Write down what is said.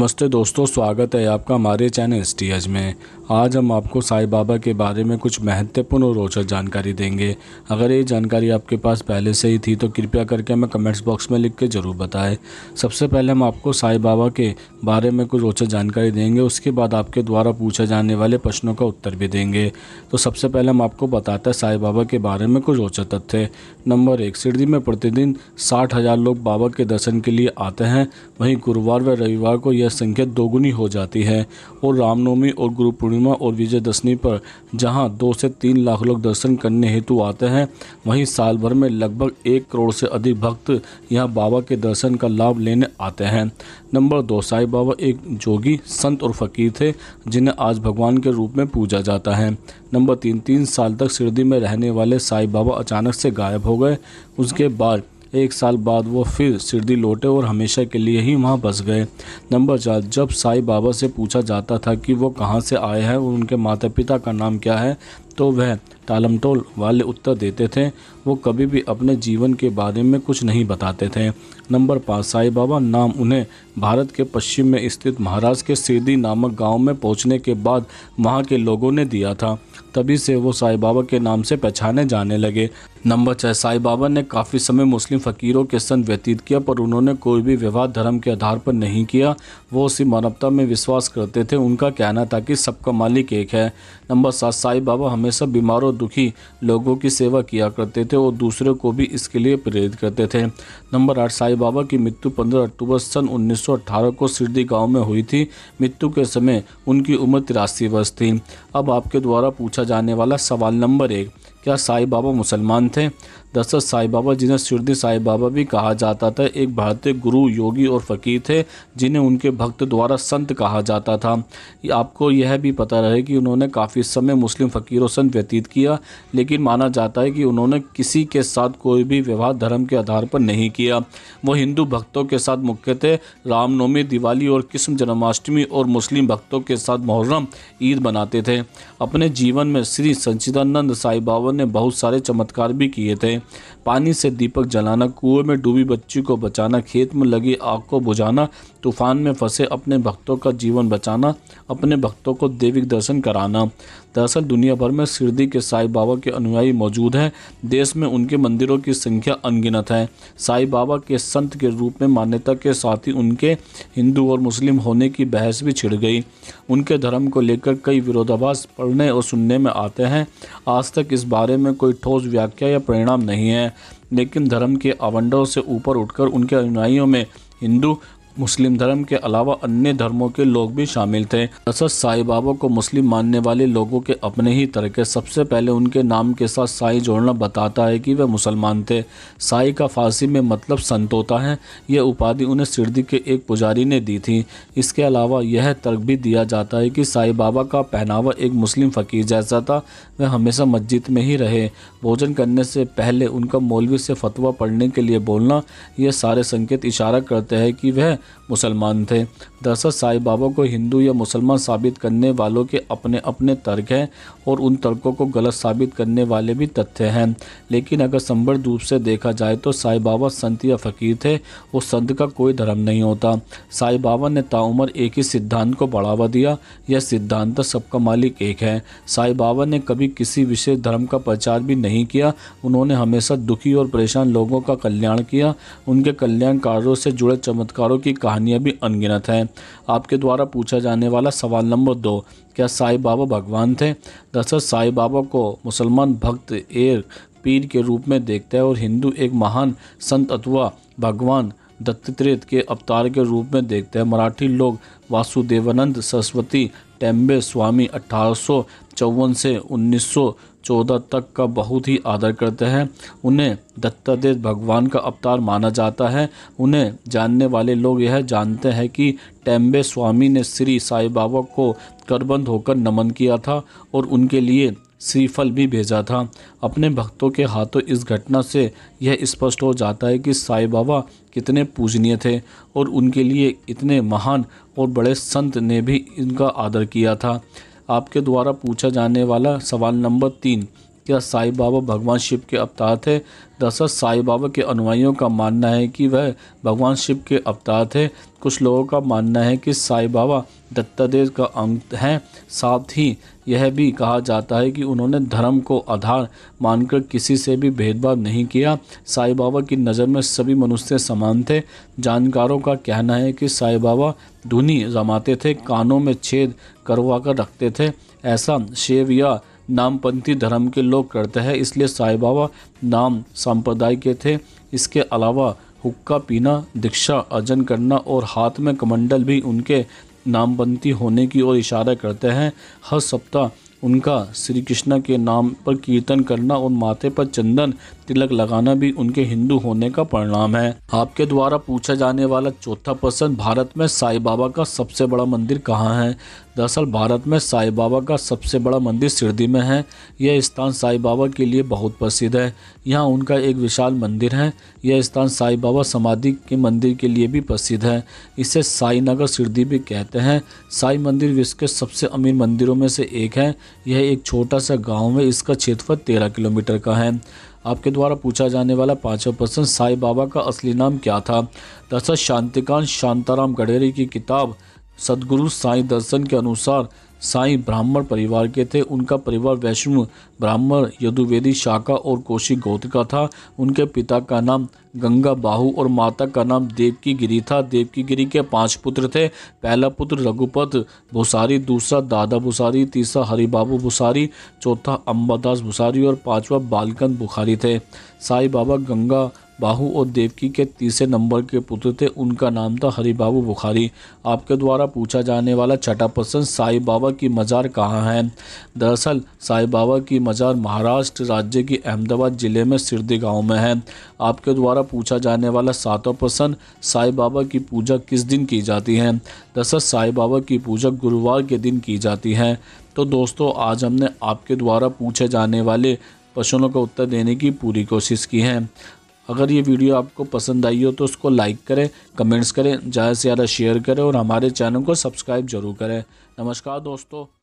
नमस्ते दोस्तों स्वागत है आपका हमारे चैनल एस टी एच में आज हम आपको साई बाबा के बारे में कुछ महत्वपूर्ण और रोचक जानकारी देंगे अगर ये जानकारी आपके पास पहले से ही थी तो कृपया करके हमें कमेंट्स बॉक्स में लिख के ज़रूर बताएं सबसे पहले हम आपको साई बाबा के बारे में कुछ रोचक जानकारी देंगे उसके बाद आपके द्वारा पूछे जाने वाले प्रश्नों का उत्तर भी देंगे तो सबसे पहले हम आपको बताते हैं साई बाबा के बारे में कुछ रोचक तथ्य नंबर एक सिरडी में प्रतिदिन साठ लोग बाबा के दर्शन के लिए आते हैं वहीं गुरुवार व रविवार को यह यह संख्या दोगुनी हो जाती है और रामनवमी और गुरु पूर्णिमा और विजयदशमी पर जहां दो से तीन लाख लोग दर्शन करने हेतु आते हैं वहीं साल भर में लगभग एक करोड़ से अधिक भक्त यहां बाबा के दर्शन का लाभ लेने आते हैं नंबर दो साई बाबा एक जोगी संत और फकीर थे जिन्हें आज भगवान के रूप में पूजा जाता है नंबर तीन तीन साल तक सिरदी में रहने वाले साई बाबा अचानक से गायब हो गए उसके बाद एक साल बाद वो फिर सिरदी लौटे और हमेशा के लिए ही वहाँ बस गए नंबर चार जब साई बाबा से पूछा जाता था कि वो कहाँ से आए हैं और उनके माता पिता का नाम क्या है तो वह तालमटोल वाले उत्तर देते थे वो कभी भी अपने जीवन के बारे में कुछ नहीं बताते थे नंबर पाँच साई बाबा नाम उन्हें भारत के पश्चिम में स्थित महाराष्ट्र के सीधी नामक गांव में पहुंचने के बाद वहां के लोगों ने दिया था तभी से वो साई बाबा के नाम से पहचाने जाने लगे नंबर छः साई बाबा ने काफ़ी समय मुस्लिम फ़कीरों के संग व्यतीत किया पर उन्होंने कोई भी विवाद धर्म के आधार पर नहीं किया वो उसी मानवता में विश्वास करते थे उनका कहना था कि सबका मालिक एक है नंबर सात साई बाबा हमेशा बीमार और दुखी लोगों की सेवा किया करते थे और दूसरे को भी इसके लिए प्रेरित करते थे नंबर आठ साई बाबा की मृत्यु 15 अक्टूबर सन 1918 को सिरदी गांव में हुई थी मृत्यु के समय उनकी उम्र तिरासी वर्ष थी अब आपके द्वारा पूछा जाने वाला सवाल नंबर एक क्या साई बाबा मुसलमान थे दरअसल साई बाबा जिन्हें शिरडी साई बाबा भी कहा जाता था एक भारतीय गुरु योगी और फकीर थे जिन्हें उनके भक्त द्वारा संत कहा जाता था आपको यह भी पता रहे कि उन्होंने काफ़ी समय मुस्लिम फ़कीर और संत व्यतीत किया लेकिन माना जाता है कि उन्होंने किसी के साथ कोई भी व्यवहार धर्म के आधार पर नहीं किया वो हिंदू भक्तों के साथ मुख्यतः रामनवमी दिवाली और कृष्ण जन्माष्टमी और मुस्लिम भक्तों के साथ मुहर्रम ईद मनाते थे अपने जीवन में श्री संचिदानंद साई बाबा रावण ने बहुत सारे चमत्कार भी किए थे पानी से दीपक जलाना कुएं में डूबी बच्ची को बचाना खेत में लगी आग को बुझाना तूफान में फंसे अपने भक्तों का जीवन बचाना अपने भक्तों को देविक दर्शन कराना दरअसल दुनिया भर में सिरदी के साई बाबा के अनुयायी मौजूद हैं देश में उनके मंदिरों की संख्या अनगिनत है साई बाबा के संत के रूप में मान्यता के साथ ही उनके हिंदू और मुस्लिम होने की बहस भी छिड़ गई उनके धर्म को लेकर कई विरोधाभास पढ़ने और सुनने में आते हैं आज तक इस बारे में कोई ठोस व्याख्या या परिणाम नहीं है लेकिन धर्म के आवंडों से ऊपर उठकर उनके अनुयायियों में हिंदू मुस्लिम धर्म के अलावा अन्य धर्मों के लोग भी शामिल थे दरअसल साई बाबा को मुस्लिम मानने वाले लोगों के अपने ही के सबसे पहले उनके नाम के साथ साई जोड़ना बताता है कि वे मुसलमान थे साई का फारसी में मतलब संत होता है यह उपाधि उन्हें सिरदी के एक पुजारी ने दी थी इसके अलावा यह तर्क भी दिया जाता है कि साई बाबा का पहनावा एक मुस्लिम फ़कीर जैसा था वह हमेशा मस्जिद में ही रहे भोजन करने से पहले उनका मौलवी से फतवा पढ़ने के लिए बोलना यह सारे संकेत इशारा करते हैं कि वह मुसलमान थे दरअसल साई बाबा को हिंदू या मुसलमान साबित करने वालों के अपने अपने तर्क हैं और उन तर्कों को गलत साबित करने वाले भी तथ्य हैं लेकिन अगर संबंध रूप से देखा जाए तो साई बाबा संत या फ़कीर थे और संत का कोई धर्म नहीं होता साई बाबा ने ताउमर एक ही सिद्धांत को बढ़ावा दिया यह सिद्धांत सबका मालिक एक है साई बाबा ने कभी किसी विशेष धर्म का प्रचार भी नहीं किया उन्होंने हमेशा दुखी और परेशान लोगों का कल्याण किया उनके कल्याण कार्यों से जुड़े चमत्कारों की की कहानियाँ भी अनगिनत हैं आपके द्वारा पूछा जाने वाला सवाल नंबर दो क्या साई बाबा भगवान थे दरअसल साई बाबा को मुसलमान भक्त एर पीर के रूप में देखते हैं और हिंदू एक महान संत अथवा भगवान दत्तित्रेत के अवतार के रूप में देखते हैं मराठी लोग वासुदेवानंद सरस्वती टेम्बे स्वामी अठारह से उन्नीस चौदह तक का बहुत ही आदर करते हैं उन्हें दत्तात्रेय भगवान का अवतार माना जाता है उन्हें जानने वाले लोग यह जानते हैं कि टेम्बे स्वामी ने श्री साई बाबा को करबंद होकर नमन किया था और उनके लिए श्रीफल भी भेजा था अपने भक्तों के हाथों इस घटना से यह स्पष्ट हो जाता है कि साई बाबा कितने पूजनीय थे और उनके लिए इतने महान और बड़े संत ने भी इनका आदर किया था आपके द्वारा पूछा जाने वाला सवाल नंबर तीन क्या साई बाबा भगवान शिव के अवतार थे दरअसल साई बाबा के अनुयायियों का मानना है कि वह भगवान शिव के अवतार थे कुछ लोगों का मानना है कि साई बाबा दत्तादेव का अंग हैं साथ ही यह भी कहा जाता है कि उन्होंने धर्म को आधार मानकर किसी से भी भेदभाव नहीं किया साई बाबा की नज़र में सभी मनुष्य समान थे जानकारों का कहना है कि साई बाबा धुनी जमाते थे कानों में छेद करवा कर रखते थे ऐसा शेव या नामपंथी धर्म के लोग करते हैं इसलिए साई बाबा नाम संप्रदाय के थे इसके अलावा हुक्का पीना दीक्षा अर्जन करना और हाथ में कमंडल भी उनके नामपंथी होने की ओर इशारा करते हैं हर सप्ताह उनका श्री कृष्णा के नाम पर कीर्तन करना और माथे पर चंदन तिलक लगाना भी उनके हिंदू होने का परिणाम है आपके द्वारा पूछा जाने वाला चौथा प्रश्न भारत में साईं बाबा का सबसे बड़ा मंदिर कहाँ है दरअसल भारत में साई बाबा का सबसे बड़ा मंदिर सिरदी में है यह स्थान साई बाबा के लिए बहुत प्रसिद्ध है यहाँ उनका एक विशाल मंदिर है यह स्थान साई बाबा समाधि के मंदिर के लिए भी प्रसिद्ध है इसे साई नगर सिरदी भी कहते हैं साई मंदिर विश्व के सबसे अमीर मंदिरों में से एक है यह एक छोटा सा गाँव है इसका क्षेत्रफल तेरह किलोमीटर का है आपके द्वारा पूछा जाने वाला पाँचवा प्रश्न साई बाबा का असली नाम क्या था दरअसल शांतिकांत शांताराम गडेरी की किताब सदगुरु साईं दर्शन के अनुसार साईं ब्राह्मण परिवार के थे उनका परिवार वैष्णव ब्राह्मण यदुवेदी शाखा और कोशी गौत का था उनके पिता का नाम गंगा बाहू और माता का नाम देवकी गिरी था देवकी गिरी के पांच पुत्र थे पहला पुत्र रघुपत भुसारी दूसरा दादा भुसारी तीसरा हरिबाबू भुसारी चौथा अम्बादास भुसारी और पांचवा बालकन बुखारी थे साई बाबा गंगा बाहू और देवकी के तीसरे नंबर के पुत्र थे उनका नाम था हरिबाबू बुखारी आपके द्वारा पूछा जाने वाला छठा प्रश्न साई बाबा की मज़ार कहाँ है दरअसल साई बाबा की मज़ार महाराष्ट्र राज्य की अहमदाबाद ज़िले में सिरदी गाँव में है आपके द्वारा पूछा जाने वाला सातवा प्रश्न साई बाबा की पूजा किस दिन की जाती है दरअसल साई बाबा की पूजा गुरुवार के दिन की जाती है तो दोस्तों आज हमने आपके द्वारा पूछे जाने वाले प्रश्नों का उत्तर देने की पूरी कोशिश की है अगर ये वीडियो आपको पसंद आई हो तो उसको लाइक करें कमेंट्स करें ज़्यादा से ज़्यादा शेयर करें और हमारे चैनल को सब्सक्राइब जरूर करें नमस्कार दोस्तों